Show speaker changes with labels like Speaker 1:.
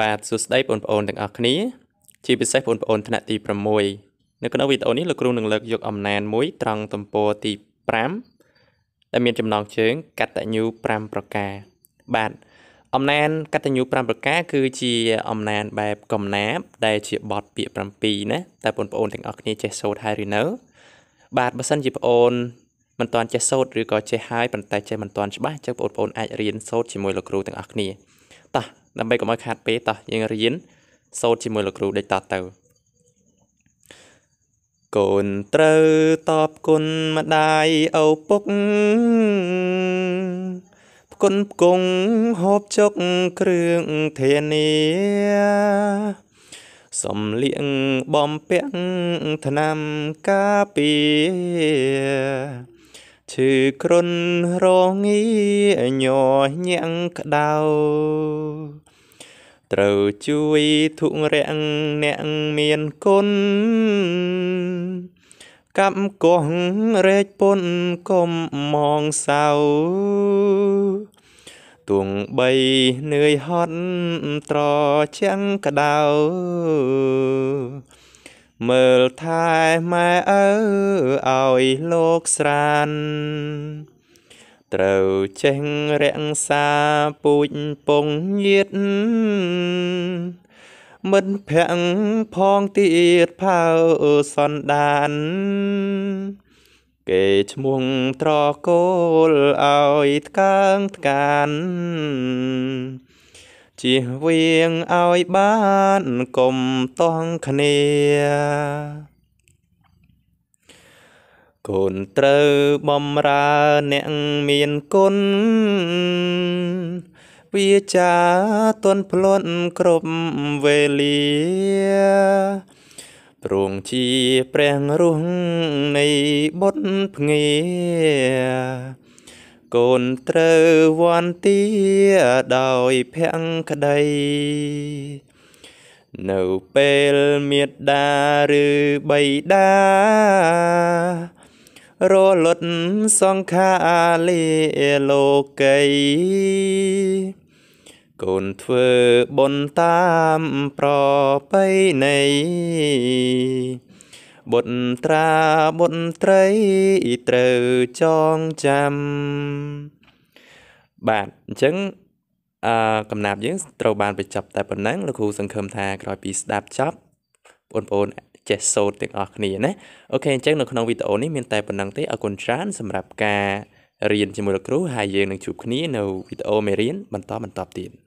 Speaker 1: បាទសួស្តីបងប្អូនទាំងអស់គ្នាជាពិសេសបងប្អូនថ្នាក់ទី6នៅក្នុងវីដេអូនេះលោកគ្រូនឹងលើកយកអំណានមួយត្រង់ទំព័រទី5ដែលមានចំណងជើងកតញ្ញូ5ប្រការ បាទអំណានកតញ្ញូ5ប្រការគឺជាអំណាន បែបកំណាប ដែលជាបទពាក្យ7ណាតែបងប្អូនទាំងអស់គ្នាចេះសូត្រហើយឬនៅ បាទបើសិនជាបងប្អូនមិនទាន់ចេះសូត្រឬក៏ចេះហើយប៉ុន្តែចេះមិនទាន់ច្បាស់ចឹងបងប្អូនអាចរៀនសូត្រជាមួយលោកគ្រូទាំងអស់គ្នាតោះដើម្បីកុំឲ្យខាតពេលតោះយើងរៀនសូត្រជាមួយលោកគ្រូដូចតទៅកូនត្រូវតបគុណម្ដាយឪពុកផ្គុនផ្គង់ហូបចុកគ្រឿងធានាសំលៀកបំពាក់ថ្នាំការពារឈឺគ្រុនរងាញយញាំងក្តៅត្រូវជួយធុរាំងអ្នកមានគុណកម្មកងរែកពុនកុំมองសៅទួងបីនឿយហត់ត្រចាំងក្តៅមើលថែម៉ែឪឲ្យលោកស្រានត្រូវចេះរក្សាពូជពងញាតមិនភ័ងផងទៀតផៅសន្តាន គេឈ្មោះត្រកូលឲ្យថ្កើងថ្កានជៀសវាងឲ្យបានកុំតង់គ្នាកូនត្រូវបំរើអ្នកមានគុណវាចាទន់ភ្លន់គ្រប់វេលាព្រងជាព្រះរស់នៃបុត្រភ្ងាកូនត្រូវវ័នទាដោយភក្តីនៅពេលមេត្តាឬបៃតារលត់សង្ខាលាលោកីកូនធ្វើបុណ្យតាមប្រពៃណីបុត្រាបុត្រីត្រូវចងចាំបាទអញ្ចឹងអឺកំណាប់យើងត្រូវបានបញ្ចប់តែប៉ុណ្ណឹងលោកគ្រូសង្ឃឹមថាក្រោយពីស្ដាប់ចប់បងប្អូន ចេះសូត្រទាំងអស់គ្នាណាអូខេអញ្ចឹងនៅក្នុងវីដេអូនេះមានតែប៉ុណ្ណឹងទេអរគុណច្រើនសម្រាប់ការរៀនជាមួយលោកគ្រូហើយយើងនឹងជួបគ្នានៅវីដេអូមេរៀនបន្តបន្តទៀត